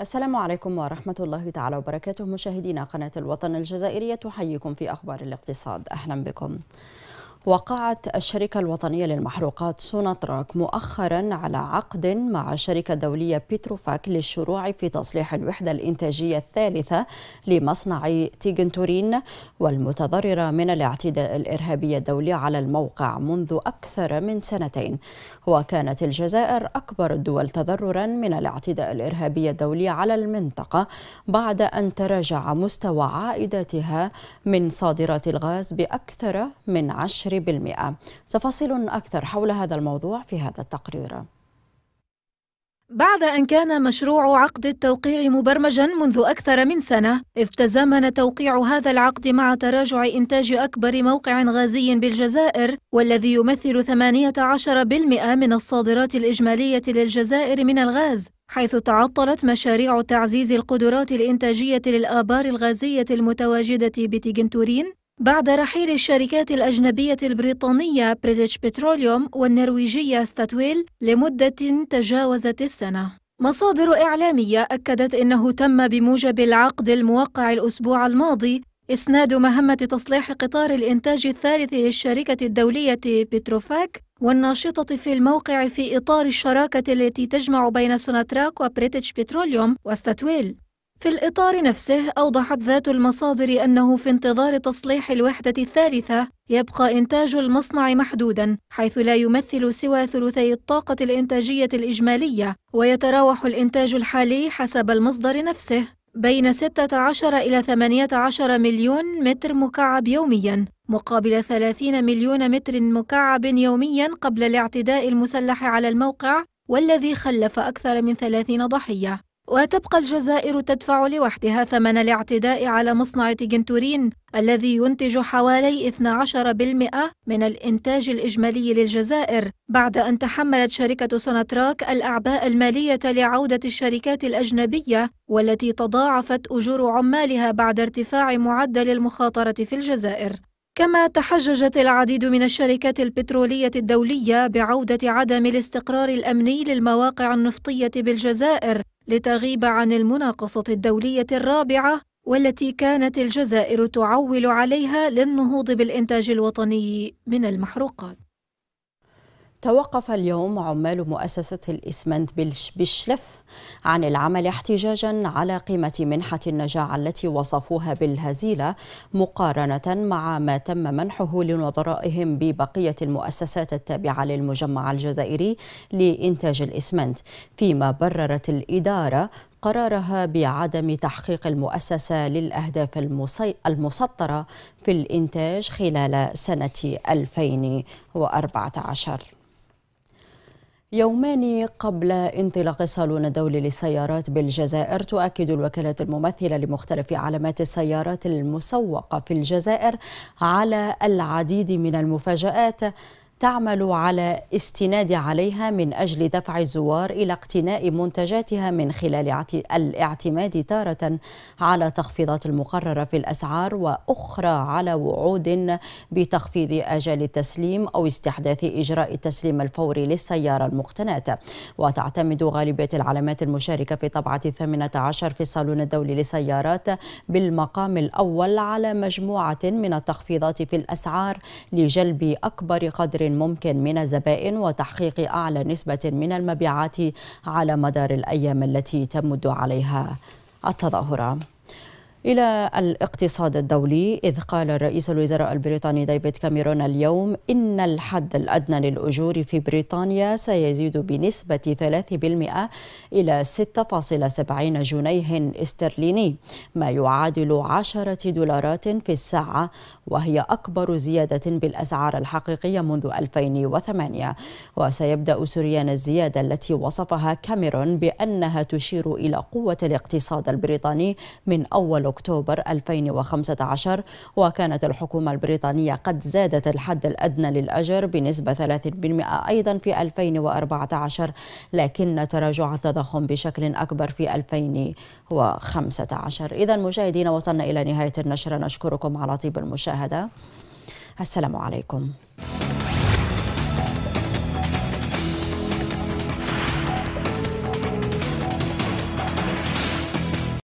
السلام عليكم ورحمة الله تعالى وبركاته مشاهدينا قناة الوطن الجزائرية تحييكم في أخبار الاقتصاد أهلا بكم وقعت الشركة الوطنية للمحروقات سوناتراك مؤخرا على عقد مع شركة دولية بيتروفاك للشروع في تصليح الوحدة الإنتاجية الثالثة لمصنع تيجنتورين والمتضررة من الاعتداء الإرهابي الدولي على الموقع منذ أكثر من سنتين وكانت الجزائر أكبر الدول تضررا من الاعتداء الإرهابي الدولي على المنطقة بعد أن تراجع مستوى عائداتها من صادرات الغاز بأكثر من عشر تفاصيل أكثر حول هذا الموضوع في هذا التقرير بعد أن كان مشروع عقد التوقيع مبرمجا منذ أكثر من سنة إذ تزامن توقيع هذا العقد مع تراجع إنتاج أكبر موقع غازي بالجزائر والذي يمثل 18% من الصادرات الإجمالية للجزائر من الغاز حيث تعطلت مشاريع تعزيز القدرات الإنتاجية للآبار الغازية المتواجدة بتيجنتورين بعد رحيل الشركات الأجنبية البريطانية بريتش بتروليوم والنرويجية ستاتويل لمدة تجاوزت السنة مصادر إعلامية أكدت أنه تم بموجب العقد الموقع الأسبوع الماضي إسناد مهمة تصليح قطار الإنتاج الثالث للشركة الدولية بتروفاك والناشطة في الموقع في إطار الشراكة التي تجمع بين سوناتراك وبريتش بتروليوم وستاتويل في الإطار نفسه أوضحت ذات المصادر أنه في انتظار تصليح الوحدة الثالثة يبقى إنتاج المصنع محدوداً حيث لا يمثل سوى ثلثي الطاقة الإنتاجية الإجمالية ويتراوح الإنتاج الحالي حسب المصدر نفسه بين 16 إلى 18 مليون متر مكعب يومياً مقابل 30 مليون متر مكعب يومياً قبل الاعتداء المسلح على الموقع والذي خلف أكثر من 30 ضحية وتبقى الجزائر تدفع لوحدها ثمن الاعتداء على مصنع تيجنتورين الذي ينتج حوالي 12% من الإنتاج الإجمالي للجزائر بعد أن تحملت شركة سوناتراك الأعباء المالية لعودة الشركات الأجنبية والتي تضاعفت أجور عمالها بعد ارتفاع معدل المخاطرة في الجزائر كما تحججت العديد من الشركات البترولية الدولية بعودة عدم الاستقرار الأمني للمواقع النفطية بالجزائر لتغيب عن المناقصة الدولية الرابعة والتي كانت الجزائر تعول عليها للنهوض بالإنتاج الوطني من المحروقات توقف اليوم عمال مؤسسة الإسمنت بالشلف عن العمل احتجاجا على قيمة منحة النجاعة التي وصفوها بالهزيلة مقارنة مع ما تم منحه لنظرائهم ببقية المؤسسات التابعة للمجمع الجزائري لإنتاج الإسمنت فيما بررت الإدارة قرارها بعدم تحقيق المؤسسة للأهداف المسطرة في الإنتاج خلال سنة 2014 يومان قبل انطلاق الصالون الدولي للسيارات بالجزائر تؤكد الوكالة الممثلة لمختلف علامات السيارات المسوقة في الجزائر على العديد من المفاجآت تعمل على استناد عليها من أجل دفع الزوار إلى اقتناء منتجاتها من خلال الاعتماد تارة على تخفيضات المقررة في الأسعار وأخرى على وعود بتخفيض أجال التسليم أو استحداث إجراء التسليم الفوري للسيارة المقتناة وتعتمد غالبية العلامات المشاركة في طبعة الثامنة عشر في الصالون الدولي للسيارات بالمقام الأول على مجموعة من التخفيضات في الأسعار لجلب أكبر قدر ممكن من الزبائن وتحقيق أعلى نسبة من المبيعات على مدار الأيام التي تمد عليها التظاهرة إلى الاقتصاد الدولي إذ قال رئيس الوزراء البريطاني ديفيد كاميرون اليوم إن الحد الأدنى للأجور في بريطانيا سيزيد بنسبة 3% إلى 6.70 جنيه استرليني ما يعادل 10 دولارات في الساعة وهي أكبر زيادة بالأسعار الحقيقية منذ 2008 وسيبدأ سريان الزيادة التي وصفها كاميرون بأنها تشير إلى قوة الاقتصاد البريطاني من أول أكتوبر 2015 وكانت الحكومة البريطانية قد زادت الحد الأدنى للأجر بنسبة 30% أيضا في 2014 لكن تراجع التضخم بشكل أكبر في 2015 إذا مشاهدينا وصلنا إلى نهاية النشرة نشكركم على طيب المشاهدة السلام عليكم